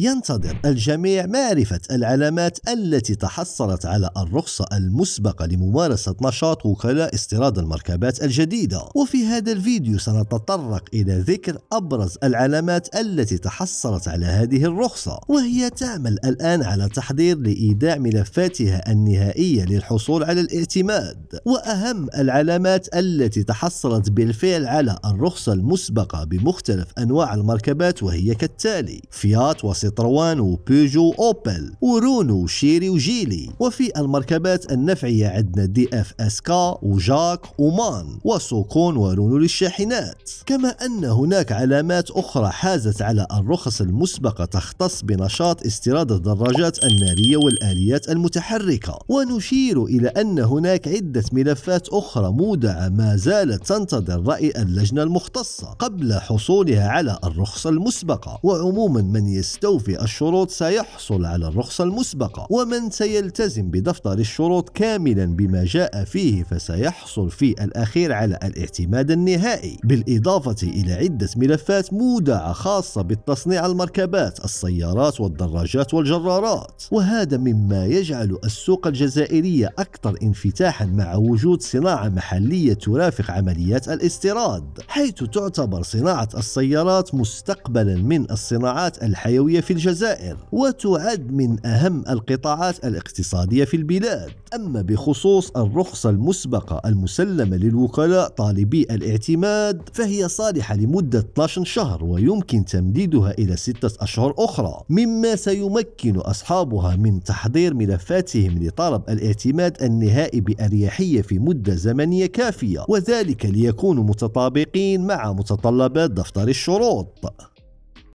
ينتظر الجميع معرفة العلامات التي تحصلت على الرخصة المسبقة لممارسة نشاط وكلاء استيراد المركبات الجديدة وفي هذا الفيديو سنتطرق إلى ذكر أبرز العلامات التي تحصلت على هذه الرخصة وهي تعمل الآن على تحضير لإيداع ملفاتها النهائية للحصول على الاعتماد وأهم العلامات التي تحصلت بالفعل على الرخصة المسبقة بمختلف أنواع المركبات وهي كالتالي فيات وسيارة سيتروان وبيجو أوبل ورونو وشيري وجيلي وفي المركبات النفعية عندنا دي اف اسكا وجاك ومان وسوكون ورونو للشاحنات كما أن هناك علامات أخرى حازت على الرخص المسبقة تختص بنشاط استيراد الدراجات النارية والآليات المتحركة ونشير إلى أن هناك عدة ملفات أخرى مودعة ما زالت تنتظر رأي اللجنة المختصة قبل حصولها على الرخصة المسبقة وعموما من يستوفي توفي الشروط سيحصل على الرخصة المسبقة ومن سيلتزم بدفتر الشروط كاملا بما جاء فيه فسيحصل في الأخير على الاعتماد النهائي بالإضافة إلى عدة ملفات مودعة خاصة بالتصنيع المركبات السيارات والدراجات والجرارات وهذا مما يجعل السوق الجزائرية أكثر انفتاحا مع وجود صناعة محلية ترافق عمليات الاستيراد حيث تعتبر صناعة السيارات مستقبلا من الصناعات الحيوية في الجزائر وتعد من أهم القطاعات الاقتصادية في البلاد أما بخصوص الرخصة المسبقة المسلمة للوكلاء طالبي الاعتماد فهي صالحة لمدة 12 شهر ويمكن تمديدها إلى ستة أشهر أخرى مما سيمكن أصحابها من تحضير ملفاتهم لطلب الاعتماد النهائي بأريحية في مدة زمنية كافية وذلك ليكونوا متطابقين مع متطلبات دفتر الشروط